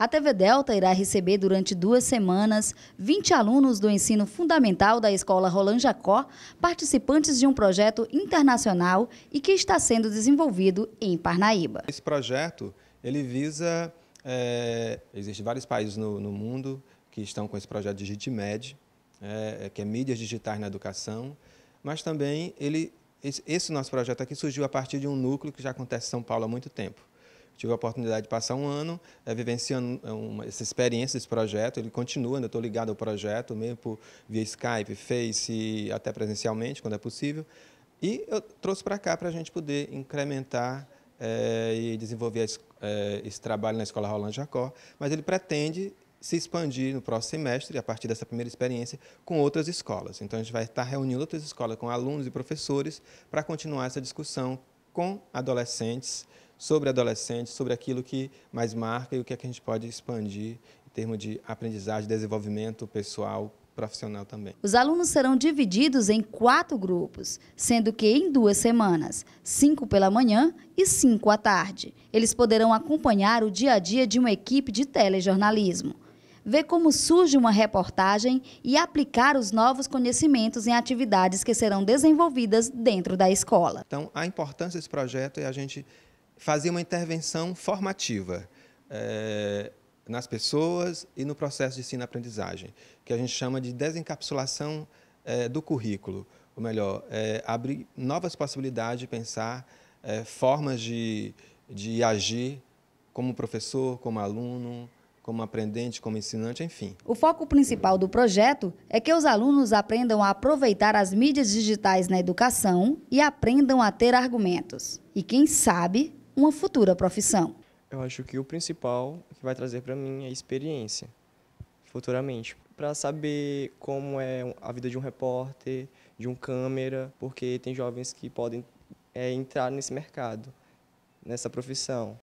A TV Delta irá receber durante duas semanas 20 alunos do ensino fundamental da Escola Roland Jacó, participantes de um projeto internacional e que está sendo desenvolvido em Parnaíba. Esse projeto ele visa... É, Existem vários países no, no, mundo que estão com esse projeto de é, é, que é mídias digitais na educação, mas também ele, esse nosso projeto aqui surgiu a partir de um núcleo que já acontece em São Paulo há muito tempo, tive a oportunidade de passar um ano é, vivenciando eh, uma, essa experiência esse projeto. Ele continua, ainda estou ligado ao projeto, mesmo por, via Skype, Face, até presencialmente, quando é possível. E eu trouxe para cá para a gente poder incrementar é, e desenvolver esse, é, esse, trabalho na Escola Roland Jacó, mas ele pretende se expandir no próximo semestre, a partir dessa primeira experiência, com outras escolas. Então, a gente vai estar reunindo outras escolas com alunos e professores para continuar essa discussão com adolescentes, sobre adolescentes, sobre aquilo que mais marca e o que, é que a gente pode expandir em termos de aprendizagem, desenvolvimento pessoal, profissional também. Os alunos serão divididos em quatro grupos, sendo que em duas semanas, cinco pela manhã e cinco à tarde. Eles poderão acompanhar o dia a dia de uma equipe de telejornalismo ver como surge uma reportagem e aplicar os novos conhecimentos em atividades que serão desenvolvidas dentro da escola. Então, a importância desse projeto é a gente fazer uma intervenção formativa é, nas pessoas e no processo de ensino-aprendizagem, que a gente chama de desencapsulação é, do currículo, ou melhor, é, eh, abrir novas possibilidades de pensar formas de, de agir como professor, como aluno, como aprendente, como ensinante, enfim. O foco principal do projeto é que os alunos aprendam a aproveitar as mídias digitais na educação e aprendam a ter argumentos. E quem sabe, uma futura profissão. Eu acho que o principal que vai trazer para mim é experiência, futuramente. Para saber como é a vida de um repórter, de um câmera, porque tem jovens que podem é, entrar nesse mercado, nessa profissão.